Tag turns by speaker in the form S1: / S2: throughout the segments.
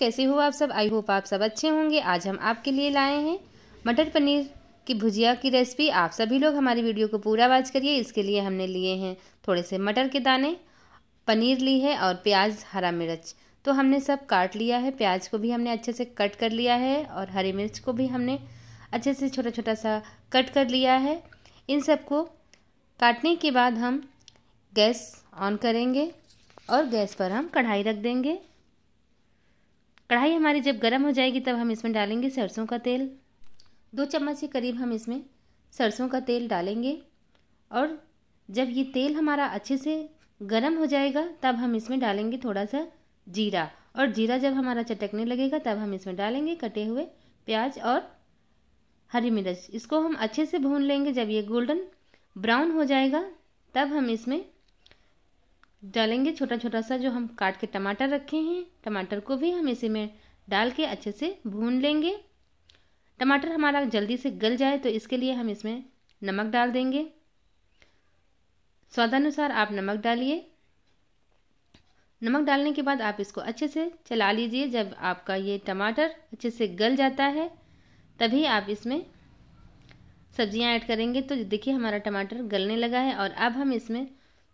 S1: कैसे हो आप सब आई होप आप सब अच्छे होंगे आज हम आपके लिए लाए हैं मटर पनीर की भुजिया की रेसिपी आप सभी लोग हमारी वीडियो को पूरा वाच करिए इसके लिए हमने लिए हैं थोड़े से मटर के दाने पनीर ली है और प्याज हरा मिर्च तो हमने सब काट लिया है प्याज को भी हमने अच्छे से कट कर लिया है और हरी मिर्च को भी हमने अच्छे से छोटा छोटा सा कट कर लिया है इन सबको काटने के बाद हम गैस ऑन करेंगे और गैस पर हम कढ़ाई रख देंगे कढ़ाई हमारी जब गर्म हो जाएगी तब हम इसमें डालेंगे सरसों का तेल दो चम्मच के करीब हम इसमें सरसों का तेल डालेंगे और जब ये तेल हमारा अच्छे से गर्म हो जाएगा तब हम इसमें डालेंगे थोड़ा सा जीरा और जीरा जब हमारा चटकने लगेगा तब हम इसमें डालेंगे कटे हुए प्याज और हरी मिर्च इसको हम अच्छे से भून लेंगे जब ये गोल्डन ब्राउन हो जाएगा तब हम इसमें डालेंगे छोटा छोटा सा जो हम काट के टमाटर रखे हैं टमाटर को भी हम इसी में डाल के अच्छे से भून लेंगे टमाटर हमारा जल्दी से गल जाए तो इसके लिए हम इसमें नमक डाल देंगे स्वादानुसार आप नमक डालिए नमक डालने के बाद आप इसको अच्छे से चला लीजिए जब आपका ये टमाटर अच्छे से गल जाता है तभी आप इसमें सब्जियां ऐड करेंगे तो देखिए हमारा टमाटर गलने लगा है और अब हम इसमें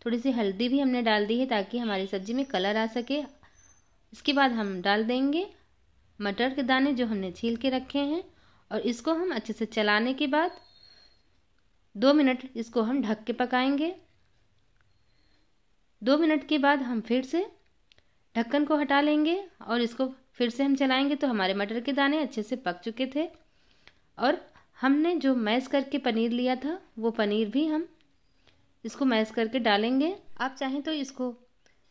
S1: थोड़ी सी हल्दी भी हमने डाल दी है ताकि हमारी सब्ज़ी में कलर आ सके इसके बाद हम डाल देंगे मटर के दाने जो हमने छील के रखे हैं और इसको हम अच्छे से चलाने के बाद दो मिनट इसको हम ढक के पकाएंगे दो मिनट के बाद हम फिर से ढक्कन को हटा लेंगे और इसको फिर से हम चलाएंगे तो हमारे मटर के दाने अच्छे से पक चुके थे और हमने जो मैश करके पनीर लिया था वो पनीर भी हम इसको मैश करके डालेंगे आप चाहें तो इसको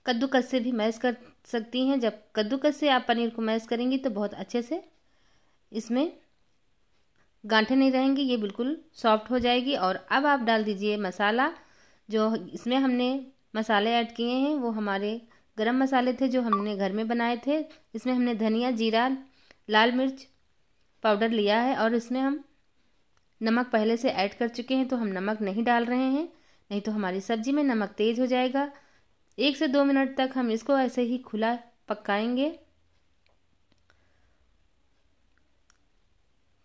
S1: कद्दूकस से भी मैश कर सकती हैं जब कद्दूकस से आप पनीर को मैश करेंगी तो बहुत अच्छे से इसमें गांठे नहीं रहेंगे ये बिल्कुल सॉफ्ट हो जाएगी और अब आप डाल दीजिए मसाला जो इसमें हमने मसाले ऐड किए हैं वो हमारे गरम मसाले थे जो हमने घर में बनाए थे इसमें हमने धनिया जीरा लाल मिर्च पाउडर लिया है और इसमें हम नमक पहले से ऐड कर चुके हैं तो हम नमक नहीं डाल रहे हैं नहीं तो हमारी सब्जी में नमक तेज़ हो जाएगा एक से दो मिनट तक हम इसको ऐसे ही खुला पकाएंगे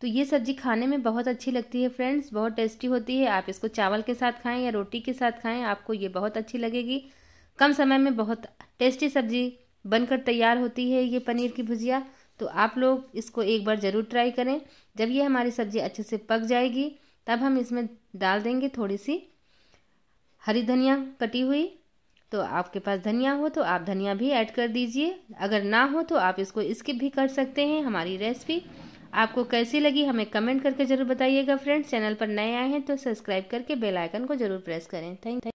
S1: तो ये सब्जी खाने में बहुत अच्छी लगती है फ्रेंड्स बहुत टेस्टी होती है आप इसको चावल के साथ खाएं या रोटी के साथ खाएं आपको ये बहुत अच्छी लगेगी कम समय में बहुत टेस्टी सब्जी बनकर तैयार होती है ये पनीर की भुजिया तो आप लोग इसको एक बार ज़रूर ट्राई करें जब ये हमारी सब्ज़ी अच्छे से पक जाएगी तब हम इसमें डाल देंगे थोड़ी सी हरी धनिया कटी हुई तो आपके पास धनिया हो तो आप धनिया भी ऐड कर दीजिए अगर ना हो तो आप इसको स्किप भी कर सकते हैं हमारी रेसिपी आपको कैसी लगी हमें कमेंट करके ज़रूर बताइएगा फ्रेंड्स चैनल पर नए आए हैं तो सब्सक्राइब करके बेल आइकन को ज़रूर प्रेस करें थैंक